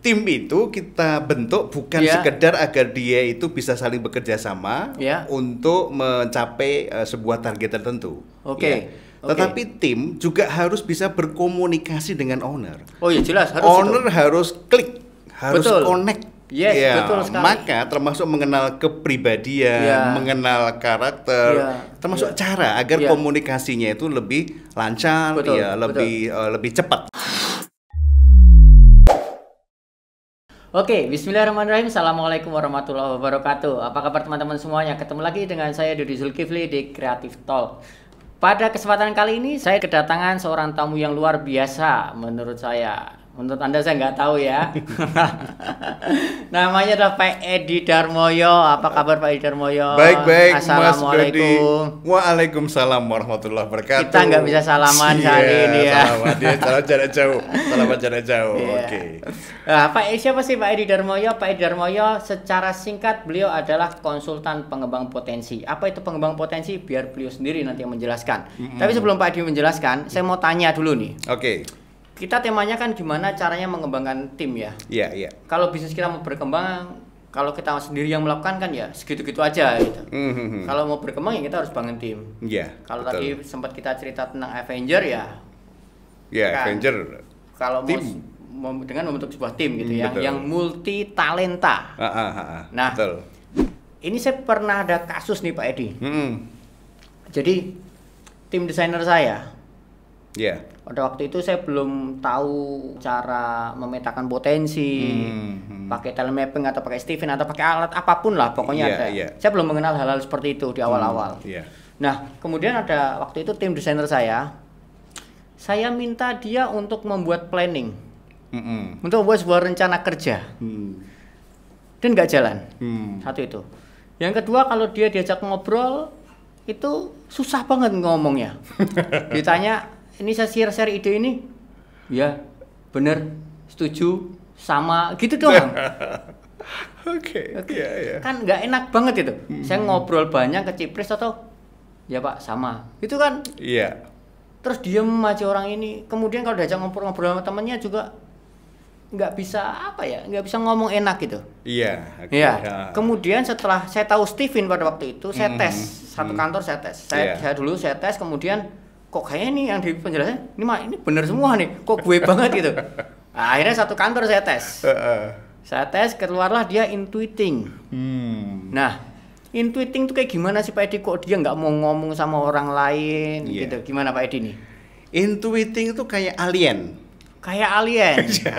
tim itu kita bentuk bukan yeah. sekedar agar dia itu bisa saling bekerja sama yeah. untuk mencapai uh, sebuah target tertentu. Oke. Okay. Ya. Yeah. Okay. Tetapi tim juga harus bisa berkomunikasi dengan owner. Oh iya jelas harus. Owner itu. harus klik, harus Betul. connect. Yes, ya, betul sekali. Maka termasuk mengenal kepribadian, yeah. mengenal karakter, yeah. termasuk yeah. cara agar yeah. komunikasinya itu lebih lancar, betul, ya, lebih Uh, lebih cepat. Oke, bismillahirrahmanirrahim. Assalamualaikum warahmatullahi wabarakatuh. Apa kabar teman-teman semuanya? Ketemu lagi dengan saya Dodi Zulkifli di Creative Talk. Pada kesempatan kali ini, saya kedatangan seorang tamu yang luar biasa menurut saya. Menurut Anda saya nggak tahu ya. Namanya adalah Pak Edi Darmoyo. Apa kabar Pak Edi Darmoyo? Baik-baik. Assalamualaikum. Mas Waalaikumsalam warahmatullahi wabarakatuh. Kita nggak bisa salaman yeah, kali ini ya. Salaman dia salam jarak jauh. Salaman jarak jauh. Yeah. Iya. Oke. Okay. Nah, Pak Edi siapa sih Pak Edi Darmoyo? Pak Edi Darmoyo secara singkat beliau adalah konsultan pengembang potensi. Apa itu pengembang potensi? Biar beliau sendiri nanti yang menjelaskan. Mm -hmm. Tapi sebelum Pak Edi menjelaskan, saya mau tanya dulu nih. Oke. Okay kita temanya kan gimana caranya mengembangkan tim ya. Iya, iya. Kalau bisnis kita mau berkembang, kalau kita sendiri yang melakukan kan ya segitu-gitu aja gitu. Mm-hmm. Kalau mau berkembang ya kita harus bangun tim. Iya. Yeah, kalau tadi sempat kita cerita tentang Avenger ya. Iya, yeah, kan, Avenger. Kalau tim. mau dengan membentuk sebuah tim gitu mm, ya, betul. yang multi talenta. Ah, ah, ah, ah, nah, betul. ini saya pernah ada kasus nih Pak Edi. Mm-hmm. Jadi tim desainer saya Yeah. Pada waktu itu saya belum tahu cara memetakan potensi, hmm, hmm. pakai telemapping atau pakai Steven atau pakai alat apapun lah pokoknya yeah, ada. Yeah. Saya belum mengenal hal-hal seperti itu di hmm, awal-awal. Hmm, iya. yeah. Nah, kemudian ada waktu itu tim desainer saya, saya minta dia untuk membuat planning, mm -hmm. untuk membuat sebuah rencana kerja, mm. dan nggak jalan. Mm. Satu itu. Yang kedua kalau dia diajak ngobrol itu susah banget ngomongnya. Ditanya ini saya share-share ide ini ya bener setuju sama gitu doang Oke. Okay, iya, iya. okay. yeah, yeah. Kan nggak enak banget itu. Mm-hmm. Saya ngobrol banyak ke Cipres atau ya Pak sama. gitu kan. Iya. Yeah. Terus diem aja orang ini. Kemudian kalau diajak ngobrol-ngobrol sama temennya juga nggak bisa apa ya nggak bisa ngomong enak gitu iya yeah, okay, iya. yeah. kemudian setelah saya tahu Steven pada waktu itu saya mm-hmm. tes satu hmm. kantor saya tes saya, yeah. saya dulu saya tes kemudian kok kayaknya nih yang di penjelasan ini mah ini bener semua nih kok gue banget gitu nah, akhirnya satu kantor saya tes saya tes keluarlah dia intuiting hmm. nah intuiting tuh kayak gimana sih Pak Edi kok dia nggak mau ngomong sama orang lain yeah. gitu gimana Pak Edi nih intuiting tuh kayak alien kayak alien iya.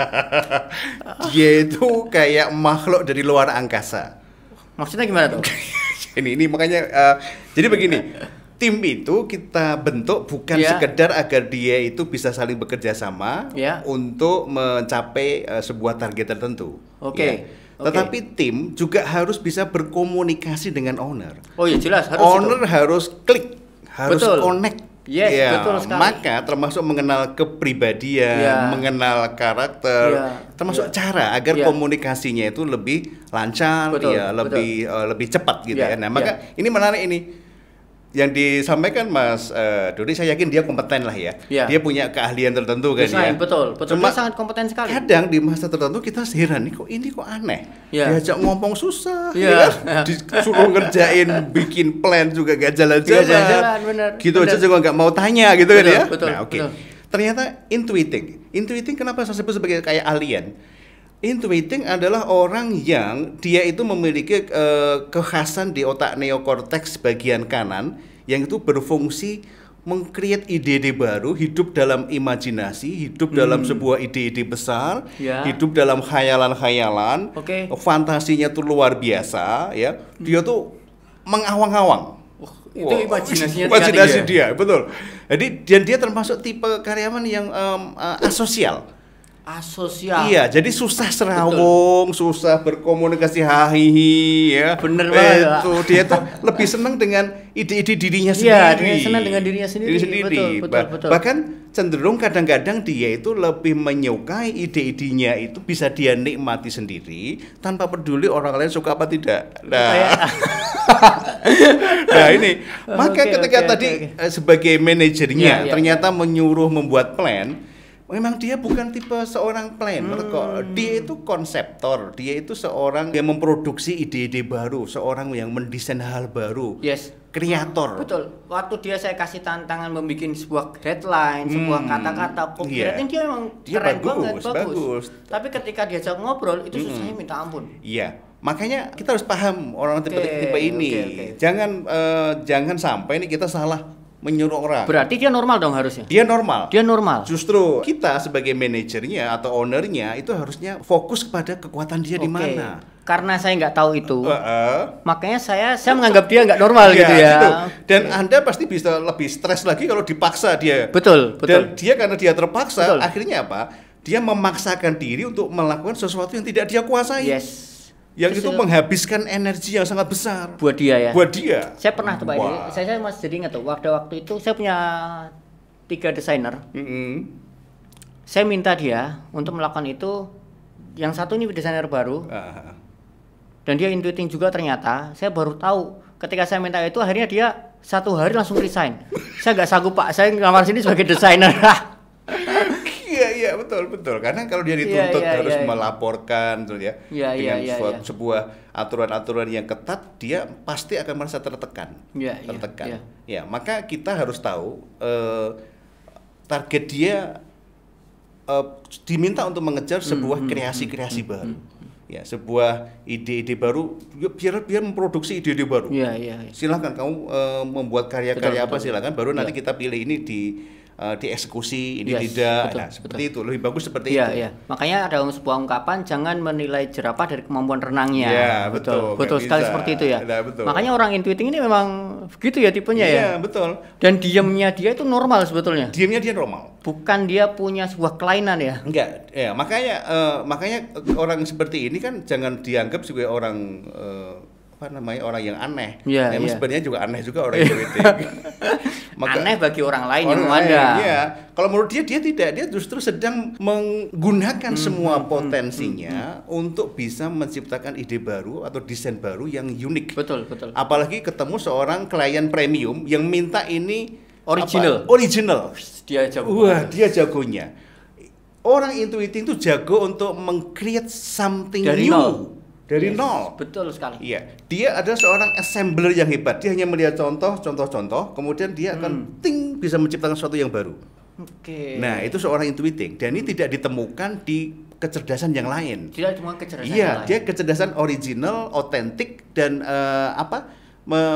dia itu kayak makhluk dari luar angkasa maksudnya gimana tuh ini ini makanya uh, jadi begini tim itu kita bentuk bukan yeah. sekedar agar dia itu bisa saling bekerja sama yeah. untuk mencapai uh, sebuah target tertentu. Oke. Okay. Ya. Yeah. Okay. Tetapi tim juga harus bisa berkomunikasi dengan owner. Oh iya jelas harus. Owner itu. harus klik, harus Betul. connect. Yes, ya, betul sekali. Maka termasuk mengenal kepribadian, yeah. mengenal karakter, yeah. termasuk yeah. cara agar yeah. komunikasinya itu lebih lancar, betul, ya, betul. lebih uh, lebih cepat gitu ya. ya. Nah, maka yeah. ini menarik ini yang disampaikan Mas uh, eh, Doni saya yakin dia kompeten lah ya. ya. Dia punya keahlian tertentu kan Desain, ya. Betul, betul. Cuma dia sangat kompeten sekali. Kadang di masa tertentu kita heran nih kok ini kok aneh. Ya. Diajak ngomong susah, iya. ya. ya. disuruh ngerjain bikin plan juga gak jalan-jalan. Ya, jalan Gitu bener. aja juga nggak mau tanya gitu kan betul, kan ya. Betul, nah, oke. Okay. Ternyata intuiting. Intuiting kenapa saya sebut sebagai kayak alien? Intuiting adalah orang yang dia itu memiliki uh, kekhasan di otak neokorteks bagian kanan yang itu berfungsi mengcreate ide-ide baru, hidup dalam imajinasi, hidup hmm. dalam sebuah ide-ide besar, ya. hidup dalam khayalan-khayalan, okay. fantasinya tuh luar biasa, ya. Hmm. Dia tuh mengawang-awang. Oh, itu imajinasinya imajinasi dia. Ya? dia, betul. Jadi dan dia termasuk tipe karyawan yang um, uh, asosial asosial. Iya, jadi susah serawung, Betul. susah berkomunikasi hahihi ya. Bener banget. Itu dia tuh lebih senang dengan ide-ide dirinya iya, sendiri. Iya, dia senang dengan dirinya sendiri. Diri sendiri. Betul, betul, betul. Bahkan cenderung kadang-kadang dia itu lebih menyukai ide-idenya itu bisa dia nikmati sendiri tanpa peduli orang lain suka apa tidak. Nah. Iya. nah ini maka okay, ketika okay, tadi okay. Eh, sebagai manajernya yeah, yeah, ternyata yeah. menyuruh membuat plan memang dia bukan tipe seorang planner hmm. kok. Dia itu konseptor, dia itu seorang yang memproduksi ide-ide baru, seorang yang mendesain hal baru. Yes. Kreator. betul. Waktu dia saya kasih tantangan membuat sebuah headline, hmm. sebuah kata-kata, kok yeah. Iya. dia memang dia keren bagus, banget, bagus. bagus. Tapi ketika diajak ngobrol itu hmm. susahnya minta ampun. Iya. Yeah. Makanya kita harus paham orang tipe-tipe tipe ini. Okay, okay. Jangan uh, jangan sampai nih kita salah menyuruh orang. Berarti dia normal dong harusnya. Dia normal. Dia normal. Justru kita sebagai manajernya atau ownernya itu harusnya fokus kepada kekuatan dia okay. di mana. Karena saya nggak tahu itu, uh, uh. makanya saya saya menganggap dia nggak normal ya, gitu ya. Gitu. Dan okay. anda pasti bisa lebih stres lagi kalau dipaksa dia. Betul, betul. Dan dia karena dia terpaksa, betul. akhirnya apa? Dia memaksakan diri untuk melakukan sesuatu yang tidak dia kuasai. Yes yang Terus itu menghabiskan energi yang sangat besar buat dia ya buat dia saya pernah tuh pak wow. saya, saya masih jadi ingat tuh waktu waktu itu saya punya tiga desainer mm -hmm. saya minta dia untuk melakukan itu yang satu ini desainer baru uh. dan dia intuiting juga ternyata saya baru tahu ketika saya minta itu akhirnya dia satu hari langsung resign saya nggak sanggup pak saya ngelamar sini sebagai desainer betul betul karena kalau dia iya, dituntut yeah, yeah, harus yeah, iya. melaporkan tuh ya yeah, iya, dengan yeah, yeah, yeah. sebuah aturan-aturan yang ketat dia pasti akan merasa tertekan yeah, tertekan yeah, yeah. ya maka kita harus tahu uh, target dia uh, diminta untuk mengejar hmm, sebuah hmm, kreasi-kreasi mm, mm, baru mm, ya sebuah ide-ide baru ya, biar biar memproduksi ide-ide baru. Ya, ya, yeah. Silakan kamu uh, membuat karya-karya apa betul. silakan baru yeah. nanti kita pilih ini di uh, dieksekusi ini yes, tidak betul, nah, seperti itu lebih bagus seperti ya, itu ya. makanya ada sebuah ungkapan jangan menilai jerapah dari kemampuan renangnya ya, betul betul, betul sekali bisa. seperti itu ya nah, betul. makanya orang intuiting ini memang begitu ya tipenya ya, ya betul dan diamnya dia itu normal sebetulnya diamnya dia normal bukan dia punya sebuah kelainan ya enggak ya makanya uh, makanya orang seperti ini kan jangan dianggap sebagai orang uh, apa namanya orang yang aneh. Yeah, iya, yeah. sebenarnya juga aneh juga orang yang kritik. Maka, aneh bagi orang lain orang yang memandang. Iya. Kalau menurut dia dia tidak, dia justru sedang menggunakan hmm, semua hmm, hmm, potensinya hmm, hmm, untuk bisa menciptakan ide baru atau desain baru yang unik. Betul, betul. Apalagi ketemu seorang klien premium yang minta ini original. Apa? Original. Dia jago. Wah, dia jagonya. Orang intuitif itu jago untuk meng-create something Dari new. Nol dari yes, nol. Betul sekali. Iya, dia adalah seorang assembler yang hebat. Dia hanya melihat contoh, contoh-contoh, kemudian dia akan hmm. ting bisa menciptakan sesuatu yang baru. Oke. Okay. Nah, itu seorang intuiting dan ini tidak ditemukan di kecerdasan yang lain. Tidak cuma kecerdasan. Iya, yang dia lain. kecerdasan original, otentik dan uh, apa?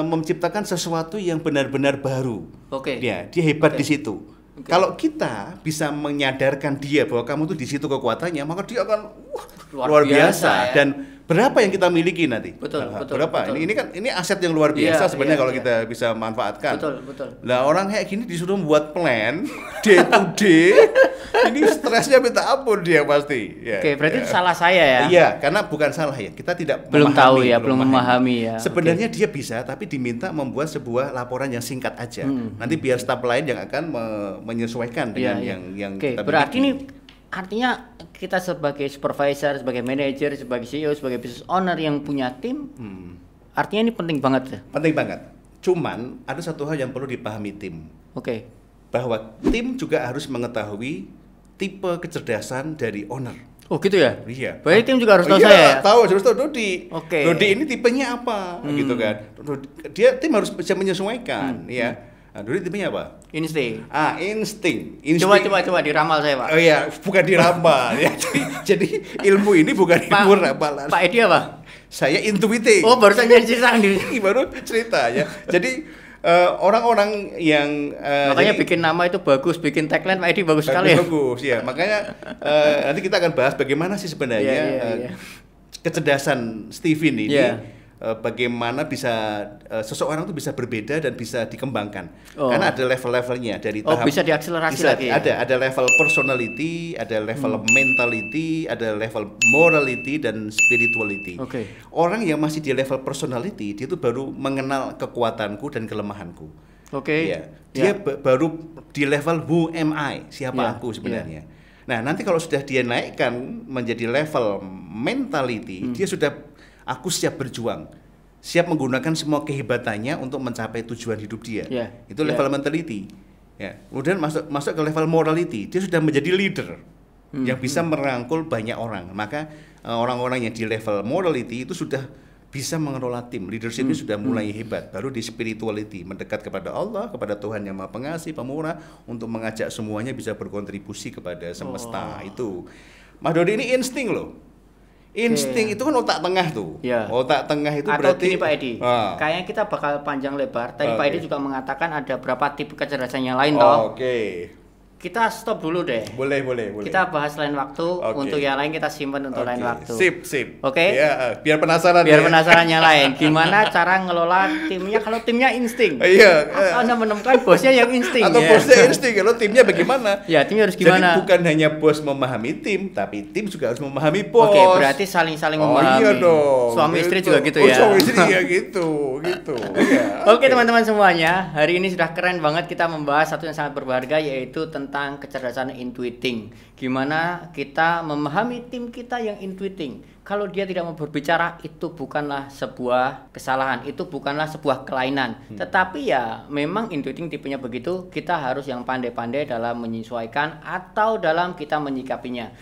menciptakan sesuatu yang benar-benar baru. Oke. Okay. Ya, dia hebat okay. di situ. Okay. Kalau kita bisa menyadarkan dia bahwa kamu tuh di situ kekuatannya, maka dia akan wah, luar, luar biasa, biasa ya. dan berapa yang kita miliki nanti? Betul, nah, betul. Berapa? Betul. Ini ini kan ini aset yang luar iya, biasa yeah, sebenarnya yeah, kalau yeah. kita bisa manfaatkan. Betul, betul. Nah orang kayak gini disuruh membuat plan day to day. ini stresnya minta ampun dia pasti. Ya, Oke, okay, berarti ya. itu salah saya ya. Iya, karena bukan salah ya. Kita tidak belum memahami, tahu ya, belum memahami, memahami ya. Sebenarnya okay. dia bisa tapi diminta membuat sebuah laporan yang singkat aja. Hmm. Nanti biar staff lain yang akan me menyesuaikan dengan yeah, iya. yang yeah. yang Oke, okay, berarti ini artinya kita sebagai supervisor, sebagai manager, sebagai CEO, sebagai business owner yang punya tim, hmm. artinya ini penting banget. Penting banget. Cuman ada satu hal yang perlu dipahami tim. Oke. Okay. Bahwa tim juga harus mengetahui tipe kecerdasan dari owner. Oh gitu ya? Iya. Berarti tim juga harus tahu iya, saya. Ya? Tahu harus tahu Dodi. Oke. Okay. Dodi ini tipenya apa, gitu hmm. gitu kan? Dia tim harus bisa menyesuaikan, hmm. ya. Hmm Nah, duri tipenya apa? Insting. Ah, insting. insting. Coba coba coba diramal saya, Pak. Oh iya, bukan diramal ya. Jadi, jadi ilmu ini bukan ilmu Pak, ramalan. Pak Edi apa? Saya intuitif. Oh, baru saja cerita sendiri. baru cerita ya. Jadi eh, orang-orang uh, yang uh, makanya jadi, bikin nama itu bagus, bikin tagline Pak Edi bagus, ya. bagus sekali. Bagus, ya? bagus ya. Makanya uh, nanti kita akan bahas bagaimana sih sebenarnya yeah, yeah, uh, kecerdasan Steve ini yeah. Eh, bagaimana bisa eh, seseorang itu bisa berbeda dan bisa dikembangkan oh. karena ada level-levelnya dari oh, tahap oh, bisa diakselerasi bisa, lagi ada ada level personality ada level hmm. mentality ada level morality dan spirituality okay. orang yang masih di level personality dia itu baru mengenal kekuatanku dan kelemahanku oke okay. Iya. ya. dia yeah. baru di level who am I siapa yeah. aku ya. sebenarnya yeah. nah nanti kalau sudah dia naikkan menjadi level mentality hmm. dia sudah aku siap berjuang siap menggunakan semua kehebatannya untuk mencapai tujuan hidup dia yeah. itu ya. level yeah. mentality ya kemudian masuk masuk ke level morality dia sudah menjadi leader hmm. yang bisa merangkul banyak orang maka eh, orang-orang yang di level morality itu sudah bisa mengelola tim leadershipnya hmm. sudah mulai hmm. hebat baru di spirituality mendekat kepada Allah kepada Tuhan yang maha pengasih pemurah untuk mengajak semuanya bisa berkontribusi kepada semesta oh. itu Mas Dodi ini insting loh Insting okay. itu kan otak tengah tuh. ya. Otak tengah itu Atau berarti. gini Pak Edi, ah. kayaknya kita bakal panjang lebar. Tapi okay. Pak Edi juga mengatakan ada berapa tipe kecerdasan yang lain toh. Oke. Okay kita stop dulu deh. Boleh, boleh, boleh. Kita bahas lain waktu. Okay. Untuk yang lain kita simpan untuk okay. lain waktu. Sip, sip. Oke. Okay? Ya, yeah, biar penasaran. Biar ya. penasaran yang lain. Gimana cara ngelola timnya kalau timnya insting? Iya. Yeah. Atau anda menemukan bosnya yang insting. Atau yeah. bosnya insting. Kalau timnya bagaimana? ya, timnya harus gimana? Jadi bukan hanya bos memahami tim, tapi tim juga harus memahami bos. Oke, okay, berarti saling-saling oh, iya memahami. Iya dong. Suami gitu. istri juga gitu ya. oh, ya. Suami istri ya gitu, gitu. Iya, oke, teman-teman semuanya. Hari ini sudah keren banget kita membahas satu yang sangat berharga yaitu tentang tentang kecerdasan intuiting. Gimana kita memahami tim kita yang intuiting. Kalau dia tidak mau berbicara, itu bukanlah sebuah kesalahan, itu bukanlah sebuah kelainan. Hmm. Tetapi ya memang intuiting tipenya begitu, kita harus yang pandai-pandai dalam menyesuaikan atau dalam kita menyikapinya.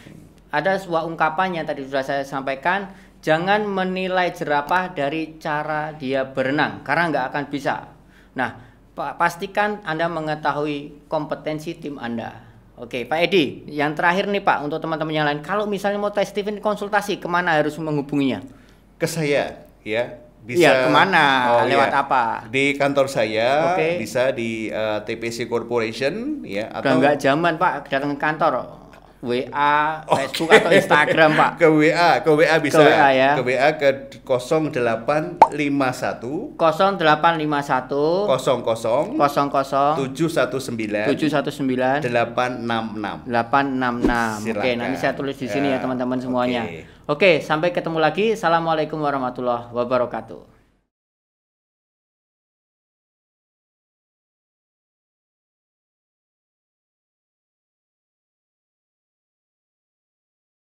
Ada sebuah ungkapan yang tadi sudah saya sampaikan, jangan menilai jerapah dari cara dia berenang, karena nggak akan bisa. Nah, pastikan Anda mengetahui kompetensi tim Anda. Oke, Pak Edi, yang terakhir nih Pak untuk teman-teman yang lain, kalau misalnya mau tes Steven konsultasi, kemana harus menghubunginya? Ke saya, ya. Bisa ya, kemana? Oh, iya. lewat ya. apa? Di kantor saya, okay. bisa di uh, eh, TPC Corporation, ya. Udah atau nggak zaman Pak, datang ke kantor WA, okay. Facebook atau Instagram Pak. Ke WA, ke WA bisa. Ke WA ya. Ke WA ke 0851 0851 00 00 719 719 866 866. Silakan. Oke, nanti saya tulis di sini ya, ya teman-teman semuanya. Okay. Oke, sampai ketemu lagi. Assalamualaikum warahmatullahi wabarakatuh.